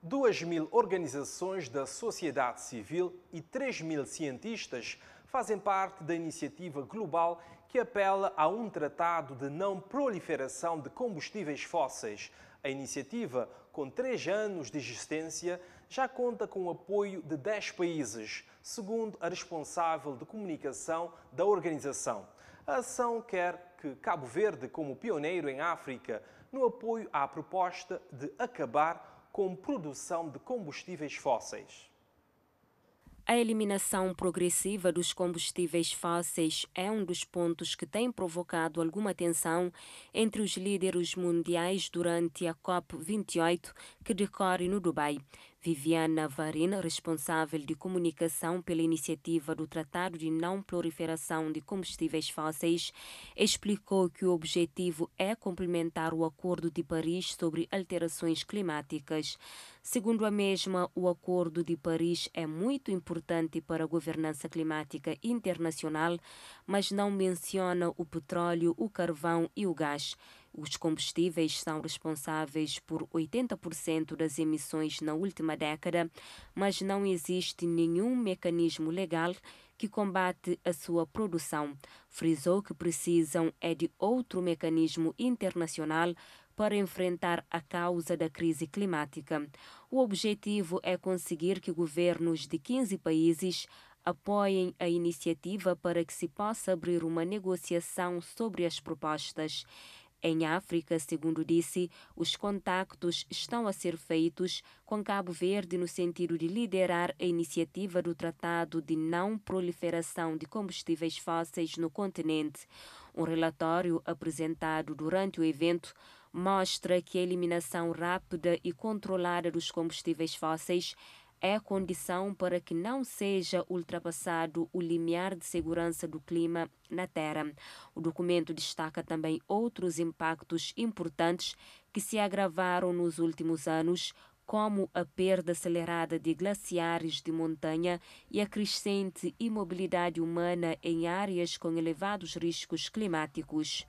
2 mil organizações da sociedade civil e 3 mil cientistas fazem parte da iniciativa global que apela a um tratado de não proliferação de combustíveis fósseis. A iniciativa, com três anos de existência, já conta com o apoio de 10 países, segundo a responsável de comunicação da organização. A ação quer que Cabo Verde, como pioneiro em África, no apoio à proposta de acabar com produção de combustíveis fósseis. A eliminação progressiva dos combustíveis fósseis é um dos pontos que tem provocado alguma tensão entre os líderes mundiais durante a COP28, que decorre no Dubai. Viviana Varin, responsável de comunicação pela iniciativa do Tratado de Não Proliferação de Combustíveis Fósseis, explicou que o objetivo é complementar o Acordo de Paris sobre alterações climáticas. Segundo a mesma, o Acordo de Paris é muito importante para a governança climática internacional, mas não menciona o petróleo, o carvão e o gás. Os combustíveis são responsáveis por 80% das emissões na última década, mas não existe nenhum mecanismo legal que combate a sua produção. Frisou que precisam é de outro mecanismo internacional para enfrentar a causa da crise climática. O objetivo é conseguir que governos de 15 países apoiem a iniciativa para que se possa abrir uma negociação sobre as propostas. Em África, segundo disse, os contactos estão a ser feitos com Cabo Verde no sentido de liderar a iniciativa do Tratado de Não Proliferação de Combustíveis Fósseis no continente. Um relatório apresentado durante o evento mostra que a eliminação rápida e controlada dos combustíveis fósseis é condição para que não seja ultrapassado o limiar de segurança do clima na Terra. O documento destaca também outros impactos importantes que se agravaram nos últimos anos, como a perda acelerada de glaciares de montanha e a crescente imobilidade humana em áreas com elevados riscos climáticos.